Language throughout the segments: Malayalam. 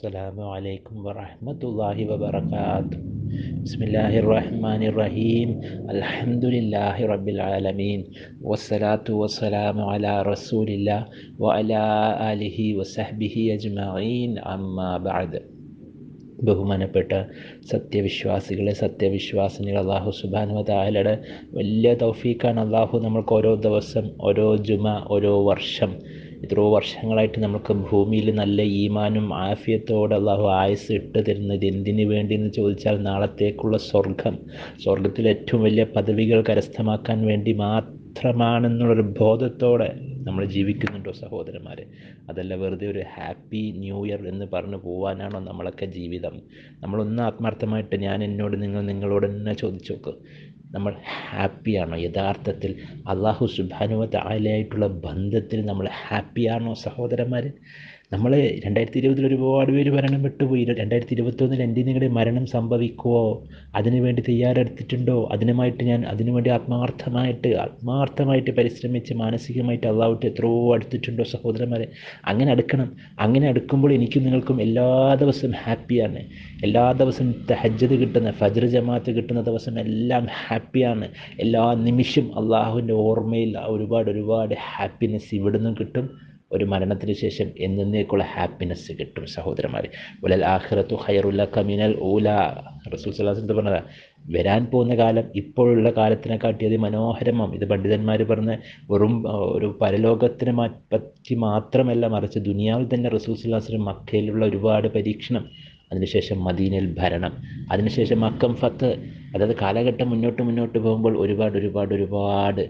അസ്സലാമു അലൈക്കും വറഹ്മത്തുള്ളാഹി വബറകാത്തു ബിസ്മില്ലാഹിർ റഹ്മാനിർ റഹീം അൽഹംദുലില്ലാഹി റബ്ബിൽ ആലമീൻ വസ്സലാത്തു വസ്സലാമു അലാ റസൂലില്ലാ വഅലാ ആലിഹി വസഹ്ബിഹി അജ്മഈൻ അമ്മാ ബഅദ് ബഹുമാനപ്പെട്ട സത്യവിശ്വാസികളെ സത്യവിശ്വാസിനികൾ അള്ളാഹു സുബാനുവതായാലയുടെ വലിയ തൗഫീഖാണ് അള്ളാഹു നമ്മൾക്ക് ഓരോ ദിവസം ഓരോ ജുമ ഓരോ വർഷം എത്രയോ വർഷങ്ങളായിട്ട് നമുക്ക് ഭൂമിയിൽ നല്ല ഈമാനും ആഫിയത്തോടെ അള്ളാഹു ആയുസ് ഇട്ട് തരുന്നത് എന്തിനു വേണ്ടി എന്ന് ചോദിച്ചാൽ നാളത്തേക്കുള്ള സ്വർഗം സ്വർഗത്തിലെ ഏറ്റവും വലിയ പദവികൾ കരസ്ഥമാക്കാൻ വേണ്ടി മാത്രമാണെന്നുള്ളൊരു ബോധത്തോടെ നമ്മൾ ജീവിക്കുന്നുണ്ടോ സഹോദരന്മാരെ അതല്ല വെറുതെ ഒരു ഹാപ്പി ന്യൂ ഇയർ എന്ന് പറഞ്ഞു പോകാനാണോ നമ്മളൊക്കെ ജീവിതം നമ്മളൊന്ന് ആത്മാർത്ഥമായിട്ട് ഞാൻ എന്നോട് നിങ്ങൾ നിങ്ങളോട് തന്നെ ചോദിച്ചു നോക്ക് നമ്മൾ ഹാപ്പിയാണോ യഥാർത്ഥത്തിൽ അള്ളാഹു സുബാനുവ തായാലായിട്ടുള്ള ബന്ധത്തിൽ നമ്മൾ ഹാപ്പിയാണോ സഹോദരന്മാർ നമ്മൾ രണ്ടായിരത്തി ഇരുപതിൽ ഒരുപാട് പേര് മരണം പോയി രണ്ടായിരത്തി ഇരുപത്തൊന്നിൽ എൻ്റെ നിങ്ങളുടെ മരണം സംഭവിക്കുമോ അതിനുവേണ്ടി തയ്യാറെടുത്തിട്ടുണ്ടോ അതിനുമായിട്ട് ഞാൻ അതിനുവേണ്ടി ആത്മാർത്ഥമായിട്ട് ആത്മാർത്ഥമായിട്ട് പരിശ്രമിച്ച് മാനസികമായിട്ട് അള്ളാവിട്ട് എത്രയോ അടുത്തിട്ടുണ്ടോ സഹോദരന്മാരെ അങ്ങനെ അടുക്കണം അങ്ങനെ അടുക്കുമ്പോൾ എനിക്കും നിങ്ങൾക്കും എല്ലാ ദിവസവും ഹാപ്പിയാണ് എല്ലാ ദിവസവും തഹജ്ജത് കിട്ടുന്ന ഫജർ ജമാഅത്ത് കിട്ടുന്ന ദിവസം എല്ലാം ഹാപ്പിയാണ് എല്ലാ നിമിഷം അള്ളാഹുവിൻ്റെ ഓർമ്മയിൽ ഒരുപാട് ഒരുപാട് ഹാപ്പിനെസ് ഇവിടുന്ന് കിട്ടും ഒരു മരണത്തിന് ശേഷം എന്നേക്കുള്ള ഹാപ്പിനെസ് കിട്ടും സഹോദരന്മാർ വലൽ ആഹ്റത്തു ഹൈറുല്ല കമിനൽ ഊല റസൂൽ സലാസിൻ്റെ പറഞ്ഞതാ വരാൻ പോകുന്ന കാലം ഇപ്പോഴുള്ള കാലത്തിനെക്കാട്ടി കാട്ടിയത് മനോഹരമാണ് ഇത് പണ്ഡിതന്മാർ പറഞ്ഞ വെറും ഒരു പരലോകത്തിനെ പറ്റി മാത്രമല്ല മറിച്ച് ദുനിയാവിൽ തന്നെ റസൂൽ സലാസിന് മക്കയിലുള്ള ഒരുപാട് പരീക്ഷണം അതിനുശേഷം മദീനയിൽ ഭരണം അതിനുശേഷം അക്കം ഫത്ത് അതായത് കാലഘട്ടം മുന്നോട്ട് മുന്നോട്ട് പോകുമ്പോൾ ഒരുപാട് ഒരുപാട് ഒരുപാട്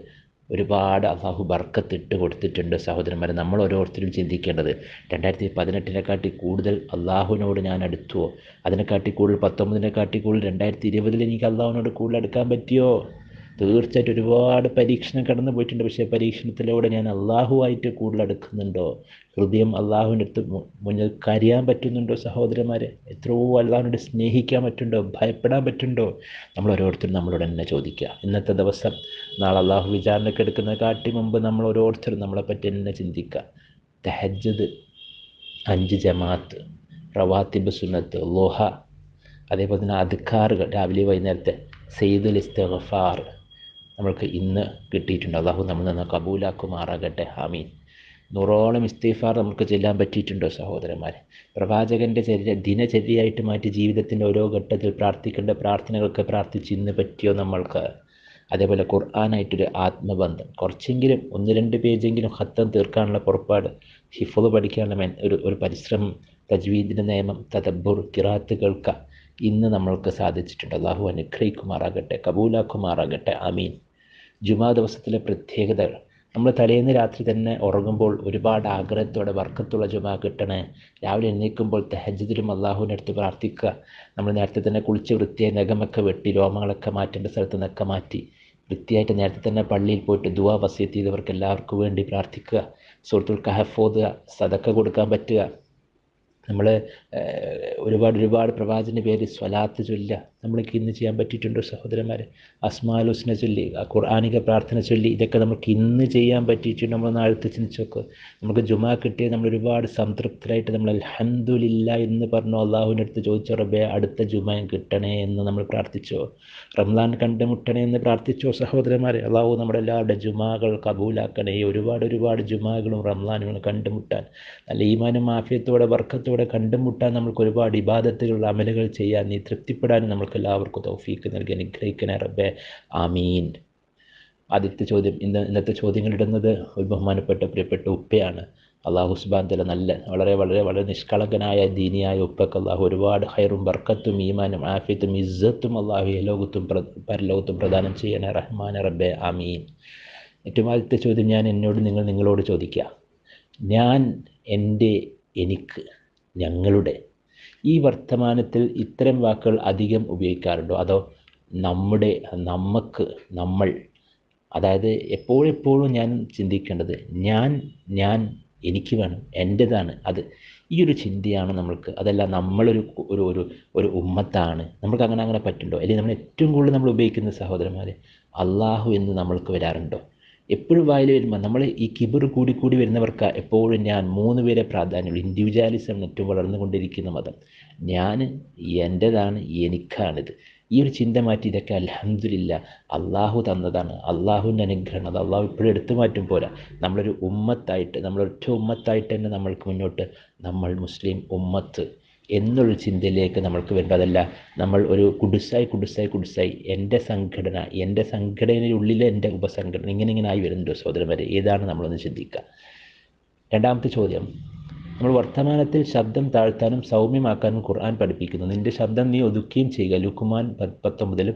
ഒരുപാട് അള്ളാഹു ബർക്കത്തിട്ട് കൊടുത്തിട്ടുണ്ട് സഹോദരന്മാരെ നമ്മൾ ഓരോരുത്തരും ചിന്തിക്കേണ്ടത് രണ്ടായിരത്തി പതിനെട്ടിനെക്കാട്ടി കൂടുതൽ അള്ളാഹുവിനോട് ഞാൻ അടുത്തുവോ അതിനെക്കാട്ടി കൂടുതൽ പത്തൊമ്പതിനെക്കാട്ടി കൂടുതൽ രണ്ടായിരത്തി ഇരുപതിൽ എനിക്ക് അള്ളാഹുവിനോട് കൂടുതൽ അടുക്കാൻ പറ്റിയോ തീർച്ചയായിട്ടും ഒരുപാട് പരീക്ഷണം കടന്നു പോയിട്ടുണ്ട് പക്ഷേ പരീക്ഷണത്തിലൂടെ ഞാൻ അള്ളാഹുവായിട്ട് കൂടുതൽ അടുക്കുന്നുണ്ടോ ഹൃദയം അള്ളാഹുവിൻ്റെ അടുത്ത് മുന്നിൽ കരയാൻ പറ്റുന്നുണ്ടോ സഹോദരന്മാരെ എത്രയോ അള്ളാഹുവിനോട് സ്നേഹിക്കാൻ പറ്റുന്നുണ്ടോ ഭയപ്പെടാൻ പറ്റുന്നുണ്ടോ നമ്മൾ ഓരോരുത്തരും നമ്മളോട് തന്നെ ചോദിക്കുക ഇന്നത്തെ ദിവസം നാളെ അള്ളാഹു വിചാരണയ്ക്ക് എടുക്കുന്ന കാട്ടി മുമ്പ് നമ്മൾ ഓരോരുത്തരും നമ്മളെപ്പറ്റി തന്നെ ചിന്തിക്കുക തെഹജത് അഞ്ച് ജമാഅത്ത് റവാത്തിബ് സുനത്ത് ലോഹ അതേപോലെ തന്നെ അധികാറുകൾ രാവിലെ വൈകുന്നേരത്തെ സെയ്ദുൽ ഇസ്തഫാർ നമ്മൾക്ക് ഇന്ന് കിട്ടിയിട്ടുണ്ട് അള്ളാഹു നമ്മൾ നിന്ന് കബൂലാക്കുമാറാകട്ടെ ഹാമീൻ നൂറോളം ഇസ്തീഫാർ നമുക്ക് ചെല്ലാൻ പറ്റിയിട്ടുണ്ടോ സഹോദരന്മാർ പ്രവാചകൻ്റെ ചരി ദിനചര്യയായിട്ട് മാറ്റി ജീവിതത്തിൻ്റെ ഓരോ ഘട്ടത്തിൽ പ്രാർത്ഥിക്കേണ്ട പ്രാർത്ഥനകൾക്ക് പ്രാർത്ഥിച്ച് ഇന്ന് പറ്റിയോ നമ്മൾക്ക് അതേപോലെ ഖുർആാനായിട്ടൊരു ആത്മബന്ധം കുറച്ചെങ്കിലും ഒന്ന് രണ്ട് പേജെങ്കിലും ഹത്തം തീർക്കാനുള്ള പുറപ്പാട് ഹിഫുദ് പഠിക്കാനുള്ള ഒരു ഒരു പരിശ്രമം തജ്വീദിൻ്റെ നിയമം തദബ്ബുർ കിറാത്ത് കേൾക്കുക ഇന്ന് നമ്മൾക്ക് സാധിച്ചിട്ടുണ്ട് അള്ളാഹു അനുഗ്രഹിക്കുമാറാകട്ടെ കബൂലാക്കുമാറാകട്ടെ അമീൻ ജുമാ ദിവസത്തിലെ പ്രത്യേകതകൾ നമ്മൾ തലേന്ന് രാത്രി തന്നെ ഉറങ്ങുമ്പോൾ ഒരുപാട് ആഗ്രഹത്തോടെ വർക്കത്തുള്ള ജുമ കിട്ടണേ രാവിലെ എഴുന്നേൽക്കുമ്പോൾ തെഹജിദിലും അടുത്ത് പ്രാർത്ഥിക്കുക നമ്മൾ നേരത്തെ തന്നെ കുളിച്ച് വൃത്തിയായി നഖമൊക്കെ വെട്ടി രോമങ്ങളൊക്കെ മാറ്റേണ്ട സ്ഥലത്ത് നിന്നൊക്കെ മാറ്റി വൃത്തിയായിട്ട് നേരത്തെ തന്നെ പള്ളിയിൽ പോയിട്ട് ദുവാ വസീത്ത് ചെയ്തവർക്ക് എല്ലാവർക്കും വേണ്ടി പ്രാർത്ഥിക്കുക സുഹൃത്തുക്കൾക്ക് ഹഫോദുക സതക്ക കൊടുക്കാൻ പറ്റുക നമ്മൾ ഒരുപാട് ഒരുപാട് പ്രവാചൻ്റെ പേര് സ്വലാത്ത് ചൊല്ലുക നമ്മൾക്ക് ഇന്ന് ചെയ്യാൻ പറ്റിയിട്ടുണ്ടോ സഹോദരന്മാർ ഹുസ്ന ചൊല്ലി ഖുർആാനിക പ്രാർത്ഥന ചൊല്ലി ഇതൊക്കെ നമുക്ക് ഇന്ന് ചെയ്യാൻ പറ്റിയിട്ടുണ്ട് നമ്മൾ നാളത്തെ ചിന്തിച്ചൊക്കെ നമുക്ക് ജുമാ കിട്ടിയത് നമ്മൾ ഒരുപാട് സംതൃപ്തരായിട്ട് നമ്മൾ അലഹന്ദില്ല എന്ന് പറഞ്ഞു അള്ളാഹുവിൻ്റെ അടുത്ത് ചോദിച്ചോ റബ്ബേ അടുത്ത ജുമ കിട്ടണേ എന്ന് നമ്മൾ പ്രാർത്ഥിച്ചോ റംലാൻ കണ്ടുമുട്ടണേ എന്ന് പ്രാർത്ഥിച്ചോ സഹോദരന്മാരെ അള്ളാഹു നമ്മുടെ എല്ലാവരുടെ ജുമാകൾ കബൂലാക്കണേ ഒരുപാട് ഒരുപാട് ജുമാകളും റംലാനുകളും കണ്ടുമുട്ടാൻ നല്ല ഈമാനും മാഫിയത്തോടെ വർക്കത്തോടെ കൂടെ കണ്ടുമുട്ടാൻ നമ്മൾക്ക് ഒരുപാട് ഇബാദത്തുകളുടെ അമലുകൾ ചെയ്യാൻ നീ തൃപ്തിപ്പെടാൻ നമ്മൾക്ക് എല്ലാവർക്കും തൗഫീക്ക് നൽകി അനുഗ്രഹിക്കണേ റബ്ബെ ആമീൻ ആദ്യത്തെ ചോദ്യം ഇന്ന് ഇന്നത്തെ ചോദ്യങ്ങൾ ഇടുന്നത് ഒരു ബഹുമാനപ്പെട്ട പ്രിയപ്പെട്ട ഉപ്പയാണ് അള്ളാഹു ഹുസ്ബാൻ തല നല്ല വളരെ വളരെ വളരെ നിഷ്കളങ്കനായ ദീനിയായ ഉപ്പക്ക് അള്ളാഹു ഒരുപാട് ഹൈറും ബർക്കത്തും ഈമാനും ആഫിയത്തും ഇസ്സത്തും അള്ളാഹു ലോകത്തും പരലോകത്തും പ്രദാനം ചെയ്യണേ റഹ്മാൻ റബ്ബെ ആമീൻ ഏറ്റവും ആദ്യത്തെ ചോദ്യം ഞാൻ എന്നോട് നിങ്ങൾ നിങ്ങളോട് ചോദിക്കുക ഞാൻ എൻ്റെ എനിക്ക് ഞങ്ങളുടെ ഈ വർത്തമാനത്തിൽ ഇത്തരം വാക്കുകൾ അധികം ഉപയോഗിക്കാറുണ്ടോ അതോ നമ്മുടെ നമുക്ക് നമ്മൾ അതായത് എപ്പോഴെപ്പോഴും ഞാൻ ചിന്തിക്കേണ്ടത് ഞാൻ ഞാൻ എനിക്ക് വേണം എൻ്റെതാണ് അത് ഈ ഒരു ചിന്തയാണ് നമ്മൾക്ക് അതല്ല നമ്മളൊരു ഒരു ഒരു ഒരു ഉമ്മത്താണ് നമുക്ക് അങ്ങനെ അങ്ങനെ പറ്റുണ്ടോ അല്ലെങ്കിൽ നമ്മൾ ഏറ്റവും കൂടുതൽ നമ്മൾ ഉപയോഗിക്കുന്ന സഹോദരന്മാർ അള്ളാഹു എന്ന് നമ്മൾക്ക് വരാറുണ്ടോ എപ്പോഴും വായിൽ വരുമ്പോൾ നമ്മൾ ഈ കിബിർ കൂടിക്കൂടി വരുന്നവർക്ക് എപ്പോഴും ഞാൻ മൂന്ന് പേരെ പ്രാധാന്യമുള്ളൂ ഇൻഡിവിജ്വാലിസം ഏറ്റവും വളർന്നുകൊണ്ടിരിക്കുന്ന മതം ഞാൻ എൻ്റെതാണ് എനിക്കാണിത് ഈ ഒരു ചിന്ത മാറ്റി ഇതൊക്കെ അലഹമില്ല അള്ളാഹു തന്നതാണ് അള്ളാഹുവിൻ്റെ അനുഗ്രഹം അത് അള്ളാഹു ഇപ്പോഴും എടുത്തു മാറ്റും പോരാ നമ്മളൊരു ഉമ്മത്തായിട്ട് നമ്മളൊറ്റ ഉമ്മത്തായിട്ട് തന്നെ നമ്മൾക്ക് മുന്നോട്ട് നമ്മൾ മുസ്ലിം ഉമ്മത്ത് എന്നുള്ള ചിന്തയിലേക്ക് നമ്മൾക്ക് വേണ്ടതല്ല നമ്മൾ ഒരു കുടുസായി കുടുസായി കുടുസായി എൻ്റെ സംഘടന എൻ്റെ സംഘടനയുള്ളിലെ എൻ്റെ ഉപസംഘടന ഇങ്ങനെ ഇങ്ങനെ ആയി വരുന്നുണ്ടോ സഹോദരന്മാരെ ഏതാണ് നമ്മളൊന്ന് ചിന്തിക്കുക രണ്ടാമത്തെ ചോദ്യം നമ്മൾ വർത്തമാനത്തിൽ ശബ്ദം താഴ്ത്താനും സൗമ്യമാക്കാനും ഖുർആൻ പഠിപ്പിക്കുന്നു നിൻ്റെ ശബ്ദം നീ ഒതുക്കുകയും ചെയ്യുക ലുക്കുമാൻ പത്തൊമ്പതിൽ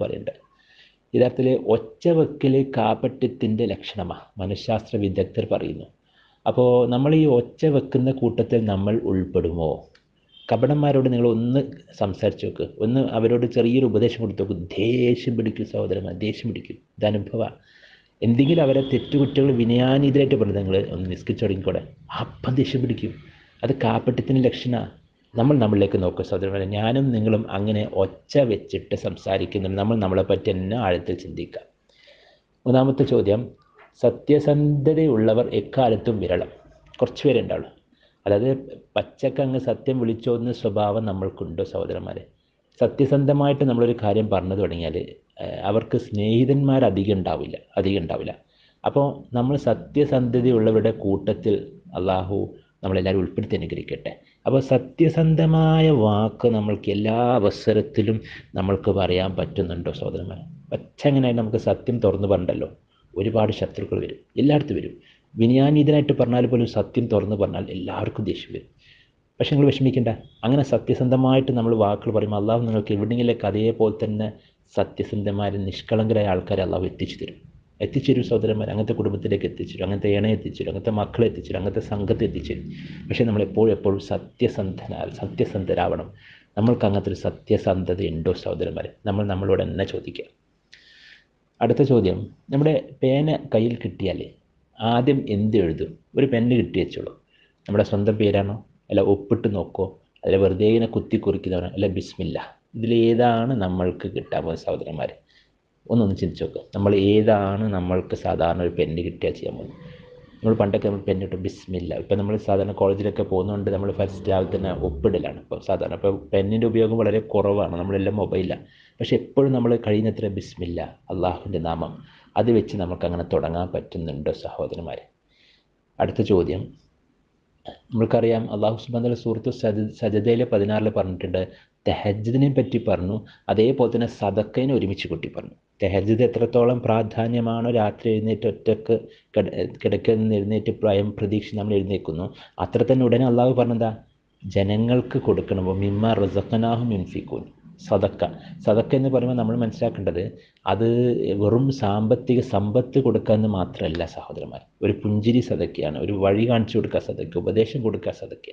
യഥാർത്ഥത്തിലെ ഒച്ച വെക്കിലെ കാപട്യത്തിൻ്റെ ലക്ഷണമാണ് മനഃശാസ്ത്ര വിദഗ്ധർ പറയുന്നു അപ്പോൾ നമ്മൾ ഈ ഒച്ച വെക്കുന്ന കൂട്ടത്തിൽ നമ്മൾ ഉൾപ്പെടുമോ കപടന്മാരോട് നിങ്ങൾ ഒന്ന് സംസാരിച്ച് നോക്ക് ഒന്ന് അവരോട് ചെറിയൊരു ഉപദേശം കൊടുത്തു നോക്ക് ദേഷ്യം പിടിക്കും സഹോദരന്മാർ ദേഷ്യം പിടിക്കും ഇതനുഭവ എന്തെങ്കിലും അവരെ തെറ്റുകുറ്റകൾ വിനയാനീതരായിട്ട് പറഞ്ഞു നിങ്ങൾ ഒന്ന് നിസ്കരിച്ചു തുടങ്ങിക്കൂടെ അപ്പം ദേഷ്യം പിടിക്കും അത് കാപ്പറ്റത്തിൻ്റെ ലക്ഷണ നമ്മൾ നമ്മളിലേക്ക് നോക്കും സഹോദരന്മാരെ ഞാനും നിങ്ങളും അങ്ങനെ ഒച്ച വെച്ചിട്ട് സംസാരിക്കുന്നുണ്ട് നമ്മൾ പറ്റി തന്നെ ആഴത്തിൽ ചിന്തിക്കുക മൂന്നാമത്തെ ചോദ്യം സത്യസന്ധതയുള്ളവർ എക്കാലത്തും വിരളം കുറച്ച് പേരുണ്ടാവുള്ളൂ അല്ലാതെ പച്ചക്കങ്ങ് സത്യം വിളിച്ചോന്ന സ്വഭാവം നമ്മൾക്കുണ്ടോ സഹോദരന്മാരെ സത്യസന്ധമായിട്ട് നമ്മളൊരു കാര്യം പറഞ്ഞു തുടങ്ങിയാൽ അവർക്ക് സ്നേഹിതന്മാർ അധികം ഉണ്ടാവില്ല അധികം ഉണ്ടാവില്ല അപ്പോൾ നമ്മൾ സത്യസന്ധതയുള്ളവരുടെ കൂട്ടത്തിൽ അള്ളാഹു നമ്മളെല്ലാവരും ഉൾപ്പെടുത്തി അനുഗ്രഹിക്കട്ടെ അപ്പോൾ സത്യസന്ധമായ വാക്ക് നമ്മൾക്ക് എല്ലാ അവസരത്തിലും നമ്മൾക്ക് പറയാൻ പറ്റുന്നുണ്ടോ സഹോദരന്മാരെ പച്ചങ്ങനായി നമുക്ക് സത്യം തുറന്നു പറഞ്ഞല്ലോ ഒരുപാട് ശത്രുക്കൾ വരും എല്ലായിടത്തും വരും വിനയാനീതനായിട്ട് പറഞ്ഞാൽ പോലും സത്യം തുറന്ന് പറഞ്ഞാൽ എല്ലാവർക്കും ദേഷ്യം വരും പക്ഷെ നിങ്ങൾ വിഷമിക്കേണ്ട അങ്ങനെ സത്യസന്ധമായിട്ട് നമ്മൾ വാക്കുകൾ പറയുമ്പോൾ അള്ളാഹു നിങ്ങൾക്ക് കഥയെ അതേപോലെ തന്നെ സത്യസന്ധമായ നിഷ്കളങ്കരായ ആൾക്കാരെ അള്ളാഹു എത്തിച്ചു തരും തരും സഹോദരന്മാർ അങ്ങനത്തെ കുടുംബത്തിലേക്ക് തരും അങ്ങനത്തെ ഇണ തരും അങ്ങനത്തെ മക്കളെ തരും അങ്ങനത്തെ സംഘത്തെ തരും പക്ഷേ നമ്മൾ എപ്പോഴും എപ്പോഴും സത്യസന്ധനാൽ സത്യസന്ധരാവണം നമ്മൾക്ക് അങ്ങനത്തെ ഒരു സത്യസന്ധത ഉണ്ടോ സഹോദരന്മാരെ നമ്മൾ നമ്മളോട് തന്നെ ചോദിക്കുക അടുത്ത ചോദ്യം നമ്മുടെ പേന കയ്യിൽ കിട്ടിയാലേ ആദ്യം എന്ത് എഴുതും ഒരു പെന്ന് കിട്ടി വെച്ചോളൂ നമ്മുടെ സ്വന്തം പേരാണോ അല്ല ഒപ്പിട്ട് നോക്കോ അല്ല വെറുതെ ഇങ്ങനെ കുത്തി കുറിക്കുന്നവരാണോ അല്ല ബിസ്മില്ല ഇതിലേതാണ് നമ്മൾക്ക് കിട്ടാൻ പോകുന്ന സഹോദരന്മാർ ഒന്നൊന്ന് ചിന്തിച്ച് നോക്കുക നമ്മൾ ഏതാണ് നമ്മൾക്ക് സാധാരണ ഒരു പെന്ന് കിട്ടിയാൽ ചെയ്യാൻ പോകുന്നത് നമ്മൾ പണ്ടൊക്കെ നമ്മൾ പെന്ന് കിട്ടും ബിസ്മില്ല ഇപ്പം നമ്മൾ സാധാരണ കോളേജിലൊക്കെ പോകുന്നതുകൊണ്ട് നമ്മൾ ഫസ്റ്റ് രാവിലെ തന്നെ ഒപ്പിടലാണ് ഇപ്പോൾ സാധാരണ ഇപ്പോൾ പെന്നിൻ്റെ ഉപയോഗം വളരെ കുറവാണ് നമ്മളെല്ലാം മൊബൈലാണ് പക്ഷേ എപ്പോഴും നമ്മൾ കഴിയുന്നത്ര ബിസ്മില്ല അള്ളാഹുവിൻ്റെ നാമം അത് വെച്ച് അങ്ങനെ തുടങ്ങാൻ പറ്റുന്നുണ്ടോ സഹോദരന്മാർ അടുത്ത ചോദ്യം നമ്മൾക്കറിയാം അള്ളാഹു സുബാന്തല സുഹൃത്തു സജ സജതയിൽ പതിനാറിൽ പറഞ്ഞിട്ടുണ്ട് തെഹജിദിനെ പറ്റി പറഞ്ഞു അതേപോലെ തന്നെ സദക്കനെ ഒരുമിച്ച് കൂട്ടി പറഞ്ഞു തെഹജിദ് എത്രത്തോളം പ്രാധാന്യമാണോ രാത്രി എഴുന്നേറ്റ് ഒറ്റക്ക് കിടക്കിൽ നിന്ന് എഴുന്നേറ്റ് പ്രായം പ്രതീക്ഷ നമ്മൾ എഴുന്നേൽക്കുന്നു അത്ര തന്നെ ഉടനെ അള്ളാഹു പറഞ്ഞെന്താ ജനങ്ങൾക്ക് കൊടുക്കണമോ മിമ്മ റസഖനാഹും യുൻഫിക്കൂൻ സതക്ക സതക്ക എന്ന് പറയുമ്പോൾ നമ്മൾ മനസ്സിലാക്കേണ്ടത് അത് വെറും സാമ്പത്തിക സമ്പത്ത് കൊടുക്കുക എന്ന് മാത്രമല്ല സഹോദരന്മാർ ഒരു പുഞ്ചിരി സതക്കയാണ് ഒരു വഴി കാണിച്ചു കൊടുക്കുക സതക്ക ഉപദേശം കൊടുക്കുക സതക്ക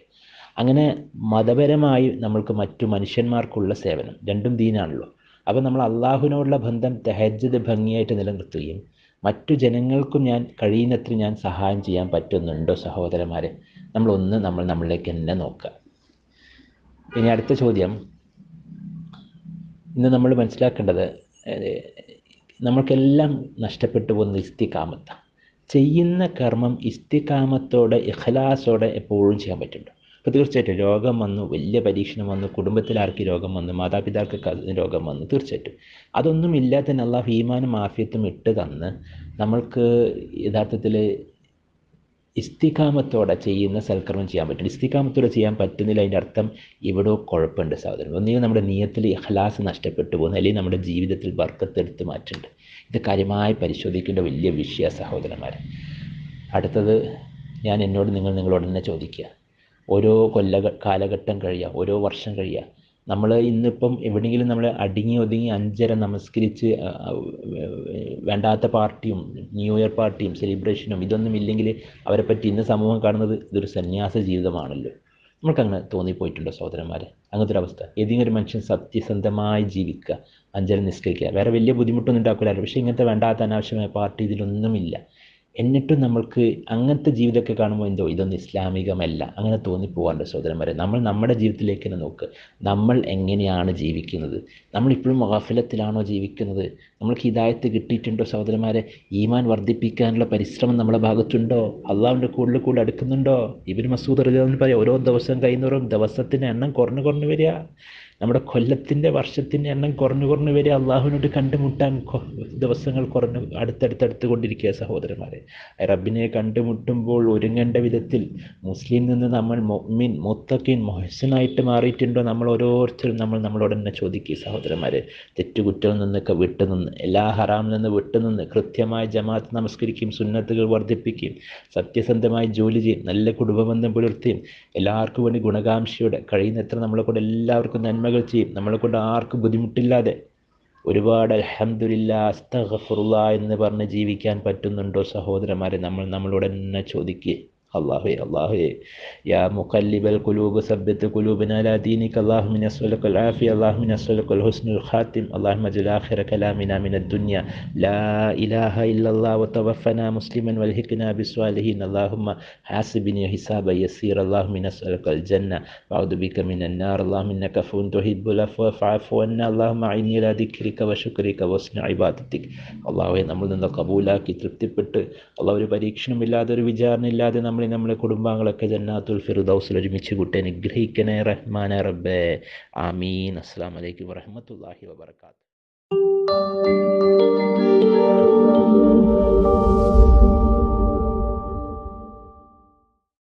അങ്ങനെ മതപരമായി നമ്മൾക്ക് മറ്റു മനുഷ്യന്മാർക്കുള്ള സേവനം രണ്ടും ദീനാണല്ലോ അപ്പോൾ നമ്മൾ അള്ളാഹുവിനോടുള്ള ബന്ധം തെഹജത് ഭംഗിയായിട്ട് നിലനിർത്തുകയും മറ്റു ജനങ്ങൾക്കും ഞാൻ കഴിയുന്നത്ര ഞാൻ സഹായം ചെയ്യാൻ പറ്റുന്നുണ്ടോ സഹോദരന്മാരെ നമ്മളൊന്ന് നമ്മൾ നമ്മളിലേക്ക് തന്നെ നോക്കുക ഇനി അടുത്ത ചോദ്യം ഇന്ന് നമ്മൾ മനസ്സിലാക്കേണ്ടത് നമ്മൾക്കെല്ലാം നഷ്ടപ്പെട്ടു പോകുന്നത് ഇസ്തിക്കാമത്താണ് ചെയ്യുന്ന കർമ്മം ഇസ്തിക്കാമത്തോടെ ഇഖലാസോടെ എപ്പോഴും ചെയ്യാൻ പറ്റുന്നുണ്ട് അപ്പോൾ തീർച്ചയായിട്ടും രോഗം വന്നു വലിയ പരീക്ഷണം വന്നു കുടുംബത്തിൽ ആർക്ക് രോഗം വന്നു മാതാപിതാക്കൾക്ക് രോഗം വന്നു തീർച്ചയായിട്ടും അതൊന്നും ഇല്ലാതെ തന്നെ അള്ളാഹു ഈമാനും ആഫിയത്തും ഇട്ട് തന്ന് നമ്മൾക്ക് യഥാർത്ഥത്തിൽ ഇസ്തികാമത്തോടെ ചെയ്യുന്ന സൽക്കർമ്മം ചെയ്യാൻ പറ്റും ഇസ്തികാമത്തോടെ ചെയ്യാൻ പറ്റുന്നില്ല അതിൻ്റെ അർത്ഥം ഇവിടോ കുഴപ്പമുണ്ട് സഹോദരൻ ഒന്നിനും നമ്മുടെ നിയത്തിൽ ഇഹ്ലാസ് നഷ്ടപ്പെട്ടു പോകുന്നു അല്ലെങ്കിൽ നമ്മുടെ ജീവിതത്തിൽ വർക്കത്തെടുത്ത് മാറ്റുന്നുണ്ട് ഇത് കാര്യമായി പരിശോധിക്കേണ്ട വലിയ വിഷയ സഹോദരന്മാർ അടുത്തത് ഞാൻ എന്നോട് നിങ്ങൾ നിങ്ങളോട് തന്നെ ചോദിക്കുക ഓരോ കൊല്ല കാലഘട്ടം കഴിയുക ഓരോ വർഷം കഴിയുക നമ്മൾ ഇന്നിപ്പം എവിടെയെങ്കിലും നമ്മൾ അടുങ്ങി ഒതുങ്ങി അഞ്ചര നമസ്കരിച്ച് വേണ്ടാത്ത പാർട്ടിയും ന്യൂ ഇയർ പാർട്ടിയും സെലിബ്രേഷനും ഇതൊന്നും ഇല്ലെങ്കിൽ അവരെ പറ്റി ഇന്ന് സമൂഹം കാണുന്നത് ഇതൊരു സന്യാസ ജീവിതമാണല്ലോ നമുക്കങ്ങനെ തോന്നിപ്പോയിട്ടുണ്ടോ സഹോദരന്മാരെ അങ്ങനത്തെ ഒരു അവസ്ഥ ഏതെങ്കിലും ഒരു മനുഷ്യൻ സത്യസന്ധമായി ജീവിക്കുക അഞ്ചര നിസ്കരിക്കുക വേറെ വലിയ ബുദ്ധിമുട്ടൊന്നും ഉണ്ടാക്കില്ല പക്ഷേ ഇങ്ങനത്തെ വേണ്ടാത്ത അനാവശ്യമായ പാർട്ടി ഇതിലൊന്നുമില്ല എന്നിട്ടും നമ്മൾക്ക് അങ്ങനത്തെ ജീവിതമൊക്കെ കാണുമ്പോൾ എന്തോ ഇതൊന്നും ഇസ്ലാമികമല്ല അങ്ങനെ തോന്നിപ്പോകാണ്ട് സഹോദരന്മാരെ നമ്മൾ നമ്മുടെ ജീവിതത്തിലേക്ക് തന്നെ നോക്കുക നമ്മൾ എങ്ങനെയാണ് ജീവിക്കുന്നത് നമ്മളിപ്പോഴും മഹാഫിലത്തിലാണോ ജീവിക്കുന്നത് നമ്മൾക്ക് ഹിദായത്ത് കിട്ടിയിട്ടുണ്ടോ സഹോദരന്മാരെ ഈമാൻ വർദ്ധിപ്പിക്കാനുള്ള പരിശ്രമം നമ്മുടെ ഭാഗത്തുണ്ടോ അള്ളാവിൻ്റെ കൂടുതൽ കൂടുതൽ അടുക്കുന്നുണ്ടോ ഇവർ മസൂദ് അറിയാവുന്ന പറയാം ഓരോ ദിവസം കഴിയുന്നവരും ദിവസത്തിൻ്റെ എണ്ണം കുറഞ്ഞു കുറഞ്ഞു വരിക നമ്മുടെ കൊല്ലത്തിൻ്റെ വർഷത്തിൻ്റെ എണ്ണം കുറഞ്ഞു കുറഞ്ഞു വരെ അള്ളാഹുവിനോട് കണ്ടുമുട്ടാൻ ദിവസങ്ങൾ കുറഞ്ഞു അടുത്തടുത്തടുത്ത് കൊണ്ടിരിക്കുക സഹോദരന്മാരെ റബിനെ കണ്ടുമുട്ടുമ്പോൾ ഒരുങ്ങേണ്ട വിധത്തിൽ മുസ്ലിം നിന്ന് നമ്മൾ മൊമിൻ മൊത്തക്കീൻ മൊഹസനായിട്ട് മാറിയിട്ടുണ്ടോ നമ്മൾ ഓരോരുത്തരും നമ്മൾ നമ്മളോട് തന്നെ ചോദിക്കുക സഹോദരന്മാരെ തെറ്റുകുറ്റം നിന്നൊക്കെ വിട്ടുനിന്ന് എല്ലാ ഹറാമിൽ നിന്ന് വിട്ടുനിന്ന് കൃത്യമായ ജമാഅത്ത് നമസ്കരിക്കുകയും സുന്നത്തുകൾ വർദ്ധിപ്പിക്കുകയും സത്യസന്ധമായി ജോലി ചെയ്യും നല്ല കുടുംബബന്ധം പുലർത്തിയും എല്ലാവർക്കും വേണ്ടി ഗുണകാംക്ഷയുടെ കഴിയുന്നത്ര നമ്മളെ കൂടെ എല്ലാവർക്കും നന്മ പ്രാർത്ഥനകൾ ചെയ്യും നമ്മളെ കൊണ്ട് ആർക്കും ബുദ്ധിമുട്ടില്ലാതെ ഒരുപാട് അലഹമില്ല അസ്തഫറുല്ല എന്ന് പറഞ്ഞ് ജീവിക്കാൻ പറ്റുന്നുണ്ടോ സഹോദരന്മാരെ നമ്മൾ നമ്മളോട് തന്നെ ചോദിക്കുക അള്ളാഹുവേ അള്ളാഹുവേ യാ മുക്കല്ലിബൽ കുലൂബ് സബ്ബത്ത് കുലൂബിന അലാ ദീനിക അല്ലാഹു മിൻ അസ്വലഖുൽ ആഫി അല്ലാഹു മിൻ അസ്വലഖുൽ ഹുസ്നുൽ ഖാത്തിം അല്ലാഹു മജൽ ആഖിറ കലാമിന മിൻ അദ്ദുനിയ ലാ ഇലാഹ ഇല്ലല്ലാഹു വതവഫന മുസ്ലിമൻ വൽഹിഖ്ന ബിസ്വാലിഹിൻ അല്ലാഹുമ്മ ഹാസിബിനി ഹിസാബ യസീർ അല്ലാഹു മിൻ അസ്വലഖുൽ ജന്ന വഅഊദു ബിക മിൻ النار اللهم إنك عفو تحب العفو فاعف عنا اللهم أعني إلى ذكرك وشكرك وحسن عبادتك അള്ളാഹുവെ നമ്മളിൽ നിന്ന് കബൂലാക്കി തൃപ്തിപ്പെട്ട് അള്ളാഹ് ഒരു പരീക്ഷണമില്ലാതെ ഒരു വിചാരണ ഇല്ലാതെ നമ്മൾ നമ്മളെ നമ്മുടെ കുടുംബാംഗങ്ങളൊക്കെ ജന്നാത്തുൽ ഫിറുദൗസിൽ ഒരുമിച്ച് കൂട്ടി അനുഗ്രഹിക്കണേ റഹ്മാനെ റബ്ബെ ആമീൻ അസ്സാം വലൈക്കും വറഹമത്തല്ലാഹി വബർക്കാത്തു